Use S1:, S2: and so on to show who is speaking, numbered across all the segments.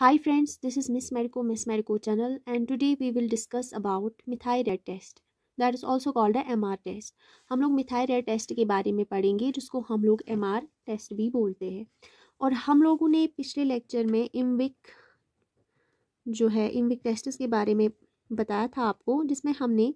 S1: Hi friends, this is Miss Mariko Miss Mariko channel and today we will discuss about methyroid test. That is also called a MR test. हम लोग methyroid test के बारे में पढ़ेंगे जिसको हम लोग MR test भी बोलते हैं और हम लोगों ने पिछले lecture में imvic जो है imvic tests के बारे में बताया था आपको जिसमें हमने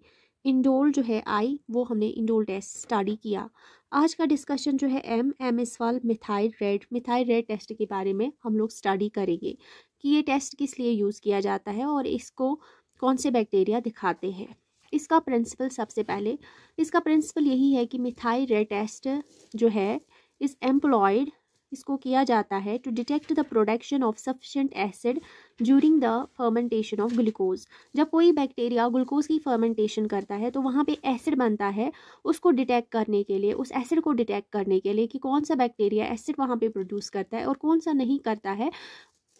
S1: इंडोल जो है आई वो हमने इंडोल टेस्ट स्टडी किया आज का डिस्कशन जो है एम एम एस वाल methyl red methyl red test के बारे में हम लोग स्टडी करेंगे कि ये टेस्ट किस लिए यूज़ किया जाता है और इसको कौन से बैक्टीरिया दिखाते हैं इसका प्रिंसिपल सबसे पहले इसका प्रिंसिपल यही है कि मिथाई रे टेस्ट जो है इस एम्प्लॉयड इसको किया जाता है to detect the production of sufficient acid during the fermentation of glucose जब कोई बैक्टीरिया ग्लूकोज की फर्मेंटेशन करता है तो वहाँ पे एसिड बनता है उसको डिटेक्ट करने के लिए उस एसिड को डिटेक्ट करने के लिए कि कौन सा बैक्टीरिया एसिड वहाँ पे प्रोड्यूस करता है और कौन सा नहीं करता है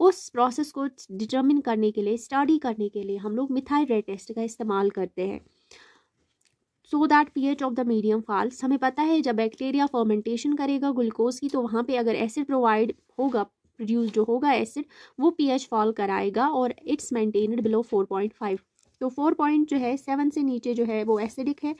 S1: उस प्रोसेस को डिटर्मिन करने के लिए स्टडी करने के लिए हम लोग मिथाइल रेड टेस्ट का इस्तेमाल करते हैं so that P H of the medium falls हमें पता है जब बैक्टीरिया फर्मेंटेशन करेगा ग्लूकोज की तो वहाँ पे अगर एसिड प्रोवाइड होगा प्रोड्यूस जो होगा एसिड वो पी एच फॉल कराएगा और it's maintained below four point five तो फोर पॉइंट जो है सेवन से नीचे जो है वो एसिडिक है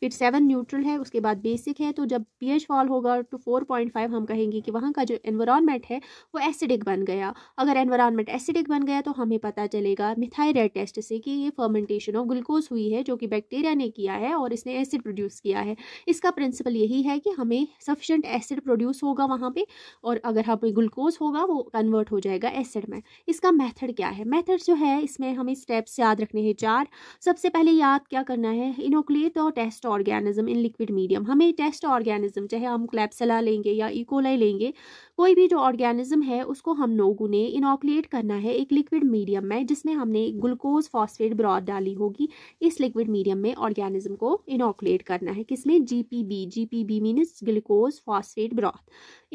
S1: फिर सेवन न्यूट्रल है उसके बाद बेसिक है तो जब एच फॉल होगा टू फोर पॉइंट फाइव हम कहेंगे कि वहाँ का जो एनवायरनमेंट है वो एसिडिक बन गया अगर एनवायरनमेंट एसिडिक बन गया तो हमें पता चलेगा मिथाइरेड टेस्ट से कि ये फर्मेंटेशन ऑफ ग्लूकोज हुई है जो कि बैक्टीरिया ने किया है और इसने एसिड प्रोड्यूस किया है इसका प्रिंसिपल यही है कि हमें सफिशेंट एसिड प्रोड्यूस होगा वहाँ पर और अगर हमें हाँ ग्लूकोज होगा वो कन्वर्ट हो जाएगा एसिड में इसका मैथड क्या है मैथड जो है इसमें हमें स्टेप्स याद रखने हैं चार सबसे पहले याद क्या करना है इनोक्लेट और test test organism in liquid medium हमें टेस्ट ऑर्गेनिज्म चाहे हम क्लैप्सला लेंगे या इकोलाई e. लेंगे कोई भी जो ऑर्गेनिज्म है उसको हम लोगों ने इनोकुलेट करना है एक लिक्विड मीडियम में जिसमें हमने ग्लूकोज फॉस्फेट ब्रॉड डाली होगी इस लिक्विड मीडियम में ऑर्गेनिज्म को इनोकुलेट करना है किसमें G G P B P B means glucose phosphate broth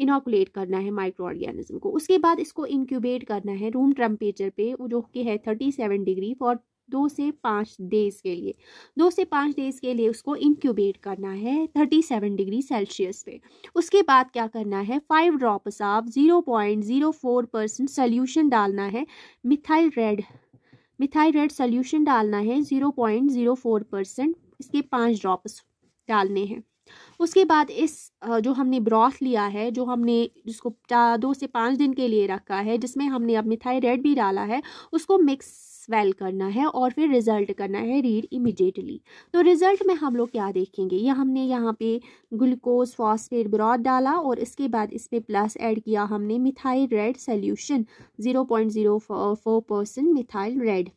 S1: inoculate करना है माइक्रो ऑर्गेनिज्म को उसके बाद इसको इंक्यूबेट करना है रूम टेम्परेचर पे जो कि है थर्टी सेवन डिग्री फॉर दो से पाँच डेज के लिए दो से पाँच डेज के लिए उसको इंक्यूबेट करना है थर्टी सेवन डिग्री सेल्सियस पे उसके बाद क्या करना है five drops of zero point zero four percent solution डालना है methyl red methyl red solution डालना है zero point zero four percent इसके पाँच ड्रॉप्स डालने हैं उसके बाद इस जो हमने ब्रॉथ लिया है जो हमने जिसको दो से पाँच दिन के लिए रखा है जिसमें हमने अब मिथाई रेड भी डाला है उसको मिक्स स्वेल करना है और फिर रिज़ल्ट करना है रीड इमिडिएटली तो रिज़ल्ट में हम लोग क्या देखेंगे ये हमने यहाँ पे ग्लूकोज फॉस्फेट ब्रॉड डाला और इसके बाद इस पर प्लस ऐड किया हमने methyl red solution zero point zero four percent methyl red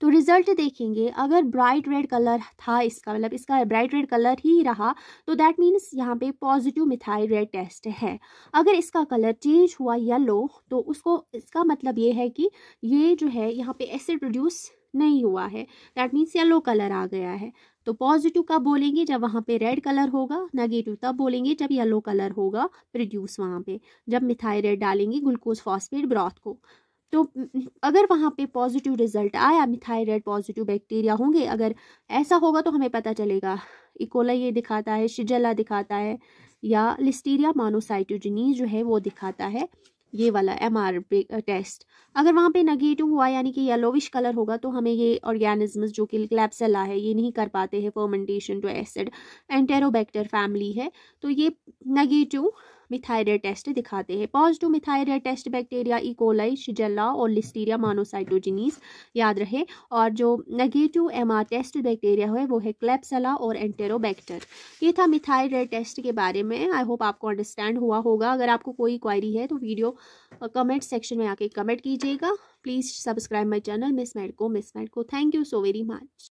S1: तो रिजल्ट देखेंगे अगर ब्राइट रेड कलर था इसका मतलब इसका ब्राइट रेड कलर ही रहा तो दैट मीन्स यहाँ पे पॉजिटिव मिथाई रेड टेस्ट है अगर इसका कलर चेंज हुआ येलो तो उसको इसका मतलब ये है कि ये जो है यहाँ पे एसिड प्रोड्यूस नहीं हुआ है दैट मीन्स येलो कलर आ गया है तो पॉजिटिव कब बोलेंगे जब वहाँ पे रेड कलर होगा नेगेटिव तब बोलेंगे जब येलो कलर होगा प्रोड्यूस वहाँ पे जब मिथाई रेड डालेंगे ग्लूकोज फॉस्फेट ब्रॉथ को तो अगर वहाँ पे पॉजिटिव रिजल्ट आया थायराइड पॉजिटिव बैक्टीरिया होंगे अगर ऐसा होगा तो हमें पता चलेगा इकोला ये दिखाता है शिजला दिखाता है या लिस्टीरिया मानोसाइटोजनीज जो है वो दिखाता है ये वाला एम आर टेस्ट अगर वहाँ पे नेगेटिव हुआ यानी कि येलोविश कलर होगा तो हमें ये ऑर्गेनिजम्स जो कि क्लैपसेला है ये नहीं कर पाते हैं fermentation to acid Enterobacter family है तो ये नेगेटिव मिथाइरिया टेस्ट दिखाते हैं positive methyl red test bacteria E coli e. Shigella और लिस्टीरिया मानोसाइटोजिनीस याद रहे और जो नेगेटिव एम टेस्ट बैक्टीरिया है वो है क्लेप्सला और एंटेरोबैक्टर ये था मिथाइरिया टेस्ट के बारे में आई होप आपको अंडरस्टैंड हुआ होगा अगर आपको कोई क्वायरी है तो वीडियो कमेंट सेक्शन में आके कमेंट कीजिएगा please subscribe my channel Miss Mad को मिस मैड को thank you so very much